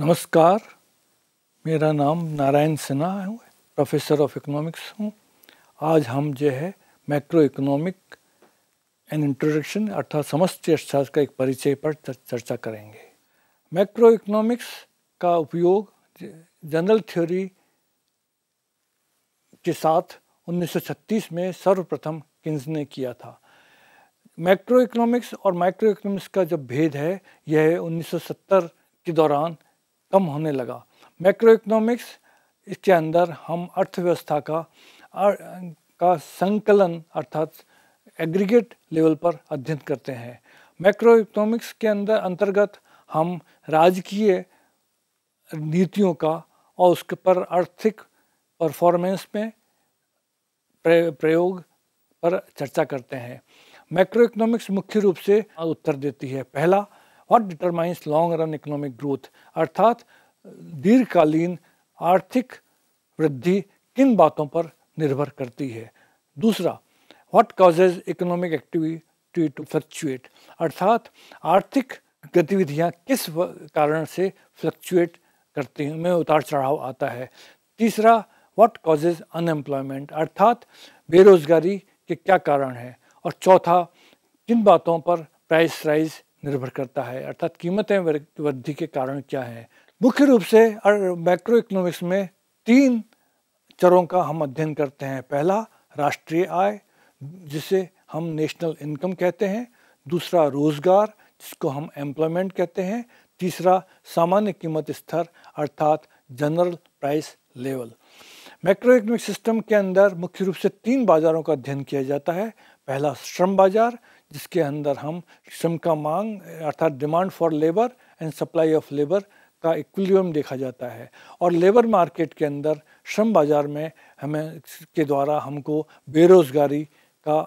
नमस्कार मेरा नाम नारायण सिन्हा है प्रोफेसर ऑफ इकोनॉमिक्स हूँ आज हम जो है मैक्रो इकोनॉमिक एंड इंट्रोडक्शन अर्थात समस्त अर्थशास्त्र का एक परिचय पर चर्चा करेंगे मैक्रो इकोनॉमिक्स का उपयोग जनरल थ्योरी के साथ 1936 में सर्वप्रथम किन्स ने किया था मैक्रो इकोनॉमिक्स और माइक्रो इकोनॉमिक्स का जो भेद है यह 1970 के दौरान कम होने लगा मैक्रो इकोनॉमिक्स इसके अंदर हम अर्थव्यवस्था का आर, का संकलन अर्थात एग्रीगेट लेवल पर अध्ययन करते हैं मैक्रो इकोनॉमिक्स के अंदर अंतर्गत हम राजकीय नीतियों का और उसके पर आर्थिक परफॉर्मेंस में प्रयोग पर चर्चा करते हैं मैक्रो इकोनॉमिक्स मुख्य रूप से उत्तर देती है पहला what determines long run economic growth अर्थात दीर्घकालीन आर्थिक वृद्धि किन बातों पर निर्भर करती है दूसरा what causes economic activity to fluctuate अर्थात आर्थिक गतिविधियां किस कारण से फ्लक्चुएट करती हैं में उतार चढ़ाव आता है तीसरा व्हाट कॉजेज अनएम्प्लॉयमेंट अर्थात बेरोजगारी के क्या कारण हैं और चौथा किन बातों पर प्राइस राइज निर्भर करता है अर्थात कीमतें वृद्धि के कारण क्या है मुख्य रूप से मैक्रो इकोनॉमिक्स में तीन चरों का हम अध्ययन करते हैं पहला राष्ट्रीय आय जिसे हम नेशनल इनकम कहते हैं दूसरा रोजगार जिसको हम एम्प्लॉयमेंट कहते हैं तीसरा सामान्य कीमत स्तर अर्थात general price level macroeconomic system के अंदर मुख्य रूप से तीन बाजारों का अध्ययन किया जाता है पहला श्रम बाजार जिसके अंदर हम श्रम का मांग अर्थात demand for labour and supply of labour का इक्वलियम देखा जाता है और लेबर मार्केट के अंदर श्रम बाजार में हमें के द्वारा हमको बेरोज़गारी का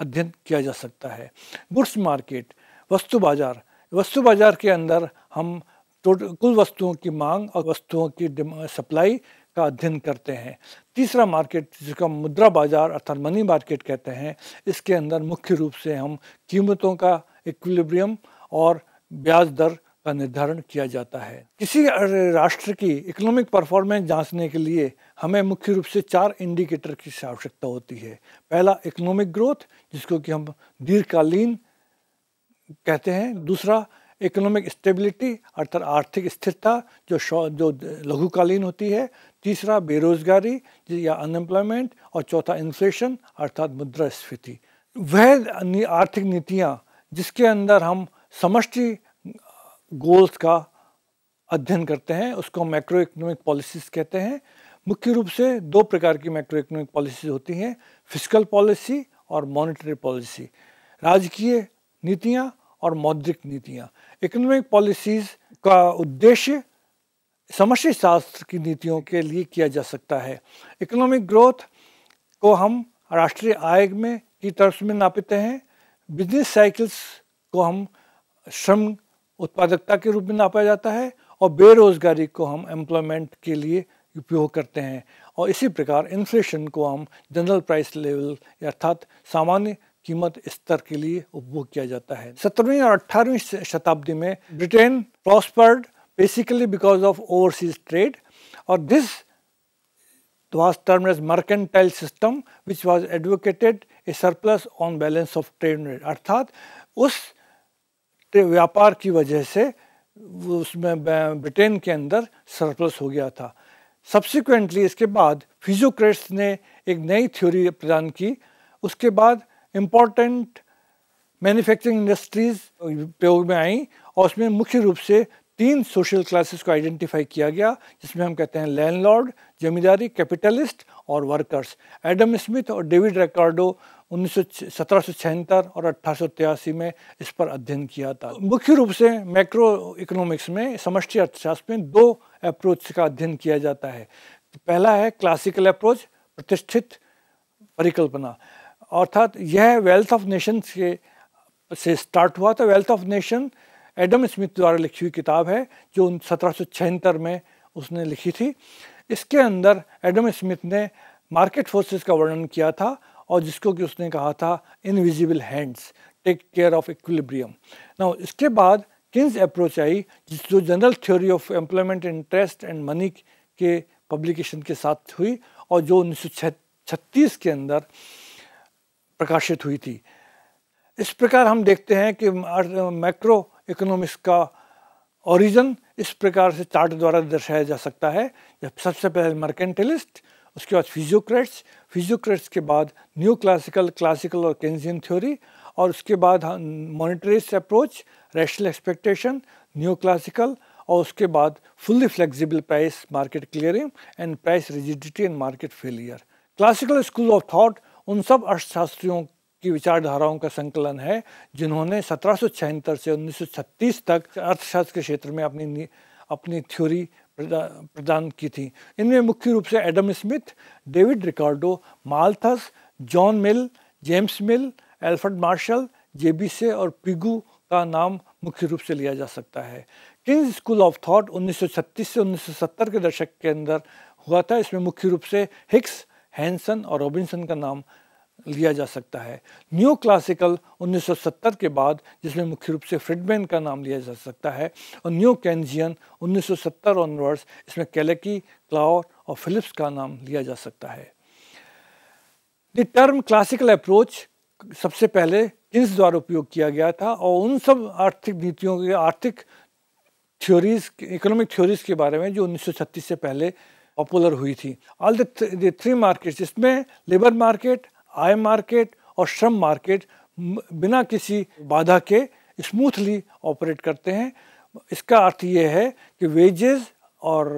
अध्ययन किया जा सकता है गुड्स मार्केट वस्तु बाजार वस्तु बाजार के अंदर हम टोटल कुल वस्तुओं की मांग और वस्तुओं की सप्लाई का अध्ययन करते हैं तीसरा मार्केट जिसका मुद्रा बाजार अर्थात मनी मार्केट कहते हैं इसके अंदर मुख्य रूप से हम कीमतों का इक्विलिब्रियम और ब्याज दर का निर्धारण किया जाता है किसी राष्ट्र की इकोनॉमिक परफॉर्मेंस जांचने के लिए हमें मुख्य रूप से चार इंडिकेटर की आवश्यकता होती है पहला इकोनॉमिक ग्रोथ जिसको कि हम दीर्घकालीन कहते हैं दूसरा इकोनॉमिक स्टेबिलिटी अर्थात आर्थिक स्थिरता जो जो लघुकालीन होती है तीसरा बेरोजगारी या अनएम्प्लॉयमेंट और चौथा इन्फ्लेशन अर्थात मुद्रा स्फीति वह आर्थिक नीतियाँ जिसके अंदर हम समष्टि गोल्स का अध्ययन करते हैं उसको मैक्रो इकोनॉमिक पॉलिसीज कहते हैं मुख्य रूप से दो प्रकार की मैक्रो इकोनॉमिक पॉलिसीज होती हैं फिजिकल पॉलिसी और मॉनिटरी पॉलिसी राजकीय नीतियाँ और मौद्रिक नीतियाँ इकोनॉमिक पॉलिसीज़ का उद्देश्य समष्टि शास्त्र की नीतियों के लिए किया जा सकता है इकोनॉमिक ग्रोथ को हम राष्ट्रीय आय में की तरफ में नापते हैं बिजनेस साइकिल्स को हम श्रम उत्पादकता के रूप में नापा जाता है और बेरोजगारी को हम एम्प्लॉयमेंट के लिए उपयोग करते हैं और इसी प्रकार इन्फ्लेशन को हम जनरल प्राइस लेवल अर्थात सामान्य कीमत स्तर के लिए उपभोग किया जाता है सत्रहवीं और अट्ठारहवीं शताब्दी में Britain prospered basically because of overseas trade और this term as mercantile system which was advocated a surplus on balance of trade rate अर्थात उस व्यापार की वजह से उसमें ब्रिटेन के अंदर सरप्लस हो गया था सब्सिक्वेंटली इसके बाद फिजोक्रेट्स ने एक नई थ्योरी प्रदान की उसके बाद इम्पोर्टेंट मैन्युफैक्चरिंग इंडस्ट्रीज प्रयोग में आई और उसमें मुख्य रूप से तीन सोशल क्लासेस को आइडेंटिफाई किया गया जिसमें हम कहते हैं लैंडलॉर्ड जमींदारी कैपिटलिस्ट और वर्कर्स एडम स्मिथ और डेविड रिकॉर्डो उन्नीस और अट्ठारह में इस पर अध्ययन किया था मुख्य रूप से मैक्रो इकोनॉमिक्स में समष्टि अर्थशास्त्र में दो अप्रोच का अध्ययन किया जाता है पहला है क्लासिकल अप्रोच प्रतिष्ठित परिकल्पना अर्थात यह वेल्थ ऑफ नेशन से से स्टार्ट हुआ था wealth of nation Adam Smith द्वारा लिखी हुई किताब है जो उन सत्रह में उसने लिखी थी इसके अंदर एडम स्मिथ ने मार्केट फोर्सेस का वर्णन किया था और जिसको कि उसने कहा था invisible hands take care of equilibrium now इसके बाद किन्स अप्रोच आई जिस जो general theory of employment interest and money के पब्लिकेशन के साथ हुई और जो उन्नीस के अंदर प्रकाशित हुई थी इस प्रकार हम देखते हैं कि मैक्रो इकोनॉमिक्स का ओरिजिन इस प्रकार से चार्ट द्वारा दर्शाया जा सकता है सबसे पहले मर्केंटलिस्ट उसके बाद फिजियोक्रेट्स फिजियोक्रेट्स के बाद न्यू क्लासिकल क्लासिकल और केंजियन थ्योरी और उसके बाद monetarist approach rational expectation new classical और उसके बाद fully flexible price market clearing and price rigidity and market failure classical school of thought उन सब अर्थशास्त्रियों की विचारधाराओं का संकलन है जिन्होंने सत्रह से उन्नीस तक अर्थशास्त्र के क्षेत्र में अपनी अपनी थ्योरी प्रदान की थी इनमें मुख्य रूप से Adam Smith David Ricardo Malthus John Mill James Mill Alfred Marshall J B Say और पिगू का नाम मुख्य रूप से लिया जा सकता है किंग्स स्कूल ऑफ थॉट 1936 से 1970 के दशक के अंदर हुआ था इसमें मुख्य रूप से हिक्स हैंसन और रॉबिन्सन का नाम लिया जा सकता है न्यू क्लासिकल 1970 के बाद जिसमें मुख्य रूप से फ्रिडमैन का नाम लिया जा सकता है और न्यू कैंजियन 1970 ऑनवर्ड्स इसमें कैलेकी क्लाउर और फिलिप्स का नाम लिया जा सकता है द टर्म क्लासिकल अप्रोच सबसे पहले किन्स द्वारा उपयोग किया गया था और उन सब आर्थिक नीतियों के आर्थिक थ्योरीज इकोनॉमिक थ्योरीज के बारे में जो उन्नीस से पहले पॉपुलर हुई थी ऑल थ्री मार्केट जिसमें लेबर मार्केट आय मार्केट और श्रम मार्केट बिना किसी बाधा के स्मूथली ऑपरेट करते हैं इसका अर्थ ये है कि वेजेस और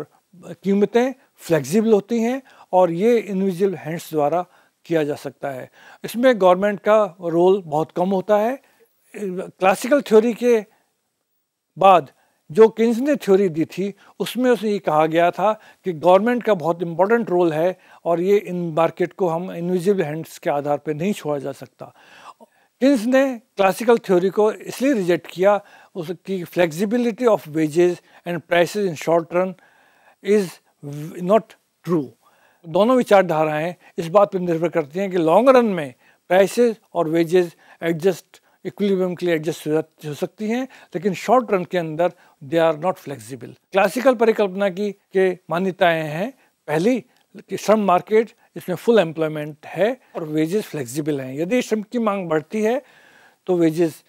कीमतें फ्लेक्सिबल होती हैं और ये इंडिविजुअल हैंड्स द्वारा किया जा सकता है इसमें गवर्नमेंट का रोल बहुत कम होता है क्लासिकल थ्योरी के बाद जो किन्स ने थ्योरी दी थी उसमें उसने ये कहा गया था कि गवर्नमेंट का बहुत इम्पोर्टेंट रोल है और ये इन मार्केट को हम इनविजिबल हैंड्स के आधार पर नहीं छोड़ा जा सकता किन्स ने क्लासिकल थ्योरी को इसलिए रिजेक्ट किया उसकी flexibility of wages and prices in short run is not true दोनों विचारधाराएं इस बात पर निर्भर करती हैं कि लॉन्ग रन में प्राइसेस और वेजेस एडजस्ट इक्विलिब्रियम के लिए एडजस्ट हो सकती हैं लेकिन शॉर्ट रन के अंदर they are not flexible classical परिकल्पना की के मान्यताएं हैं पहली कि श्रम मार्केट इसमें फुल एम्प्लॉयमेंट है और वेजेस फ्लेक्सिबल हैं यदि श्रम की मांग बढ़ती है तो वेजेस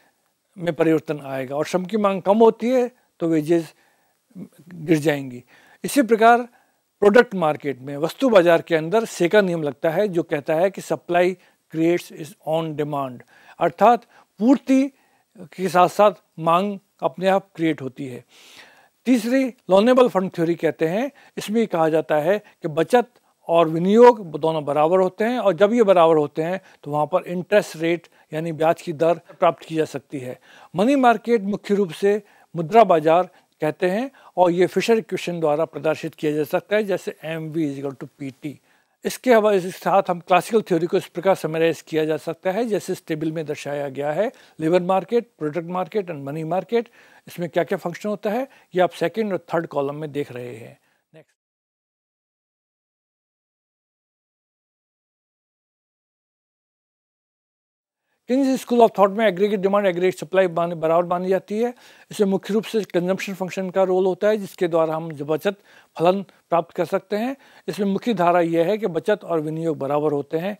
में परिवर्तन आएगा और श्रम की मांग कम होती है तो वेजेस गिर जाएंगी इसी प्रकार प्रोडक्ट मार्केट में वस्तु बाजार के अंदर सेका नियम लगता है जो कहता है कि supply creates its own demand अर्थात पूर्ति के साथ साथ मांग अपने आप क्रिएट होती है तीसरी लोनेबल फंड थ्योरी कहते हैं इसमें कहा जाता है कि बचत और विनियोग दोनों बराबर होते हैं और जब ये बराबर होते हैं तो वहाँ पर इंटरेस्ट रेट यानी ब्याज की दर प्राप्त की जा सकती है मनी मार्केट मुख्य रूप से मुद्रा बाजार कहते हैं और ये फिशर इक्वेशन द्वारा प्रदर्शित किया जा सकता है जैसे M V is equal to P T इसके हवा इसके साथ हम क्लासिकल थ्योरी को इस प्रकार समराइज किया जा सकता है जैसे इस टेबल में दर्शाया गया है labour market product market and money market इसमें क्या क्या फंक्शन होता है ये आप सेकेंड और थर्ड कॉलम में देख रहे हैं किंग्स स्कूल ऑफ थॉट में एग्रीगेट डिमांड एग्रीगेट सप्लाई बराबर मानी जाती है इसमें मुख्य रूप से कंजम्पशन फंक्शन का रोल होता है जिसके द्वारा हम बचत फलन प्राप्त कर सकते हैं इसमें मुख्य धारा यह है कि बचत और विनियोग बराबर होते हैं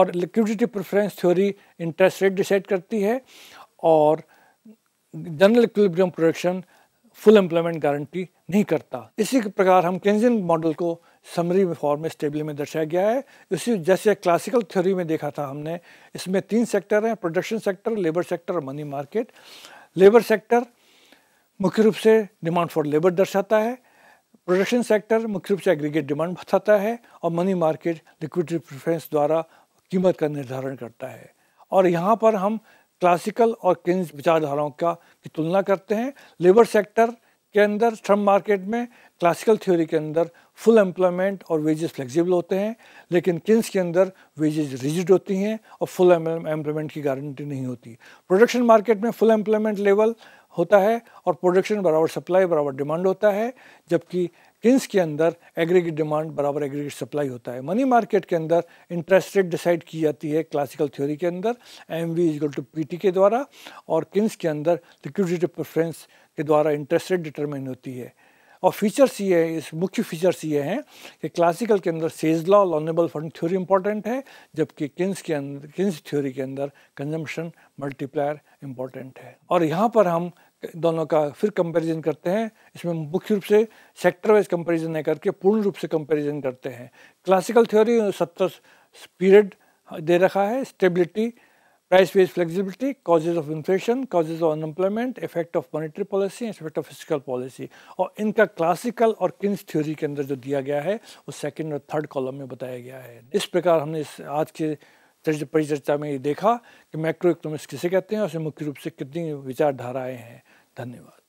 और liquidity preference theory interest rate decide करती है और general equilibrium production full employment guarantee नहीं करता इसी प्रकार हम केंजियन मॉडल को समरी में फॉर्म में स्टेबली में दर्शाया गया है इसी जैसे क्लासिकल थ्योरी में देखा था हमने इसमें तीन सेक्टर हैं प्रोडक्शन सेक्टर लेबर सेक्टर और मनी मार्केट लेबर सेक्टर मुख्य रूप से डिमांड फॉर लेबर दर्शाता है प्रोडक्शन सेक्टर मुख्य रूप से एग्रीगेट डिमांड बताता है और मनी मार्केट लिक्विडिटी प्रिफ्रेंस द्वारा कीमत का निर्धारण करता है और यहाँ पर हम क्लासिकल और किन्स विचारधाराओं का की तुलना करते हैं लेबर सेक्टर के अंदर श्रम मार्केट में क्लासिकल थ्योरी के अंदर फुल एम्प्लॉयमेंट और वेजेस फ्लेक्सिबल होते हैं लेकिन किन्स के अंदर वेजेस रिजिड होती हैं और फुल एम्प्लॉयमेंट की गारंटी नहीं होती प्रोडक्शन मार्केट में फुल एम्प्लॉयमेंट लेवल होता है और प्रोडक्शन बराबर सप्लाई बराबर डिमांड होता है जबकि किन्स के अंदर एग्रीगेट डिमांड बराबर एग्रीगेट सप्लाई होता है मनी मार्केट के अंदर इंटरेस्ट रेट डिसाइड की जाती है क्लासिकल थ्योरी के अंदर M V equal to P T के द्वारा और किन्स के अंदर लिक्विडिटी प्रेफरेंस के द्वारा इंटरेस्ट रेट डिटरमिन होती है और फीचर्स ये हैं इस मुख्य फीचर्स ये हैं कि क्लासिकल के अंदर Say's law loanable fund theory important है जबकि किन्स के अंदर किन्स थ्योरी के अंदर कंजम्पशन मल्टीप्लायर इंपॉर्टेंट है और यहाँ पर हम दोनों का फिर कंपैरिजन करते हैं इसमें मुख्य रूप से सेक्टर वाइज कंपैरिजन नहीं करके पूर्ण रूप से कंपैरिजन करते हैं क्लासिकल थ्योरी सत्तर पीरियड दे रखा है stability Price-based flexibility, causes of inflation, causes of unemployment, effect of monetary policy, effect of fiscal policy और इनका क्लासिकल और किन्स थ्योरी के अंदर जो दिया गया है वो सेकंड और थर्ड कॉलम में बताया गया है इस प्रकार हमने इस आज के चर्च परिचर्चा में ये देखा कि मैक्रो इकोनॉमिक्स किसे कहते हैं और उसमें मुख्य रूप से कितनी विचारधाराएँ हैं धन्यवाद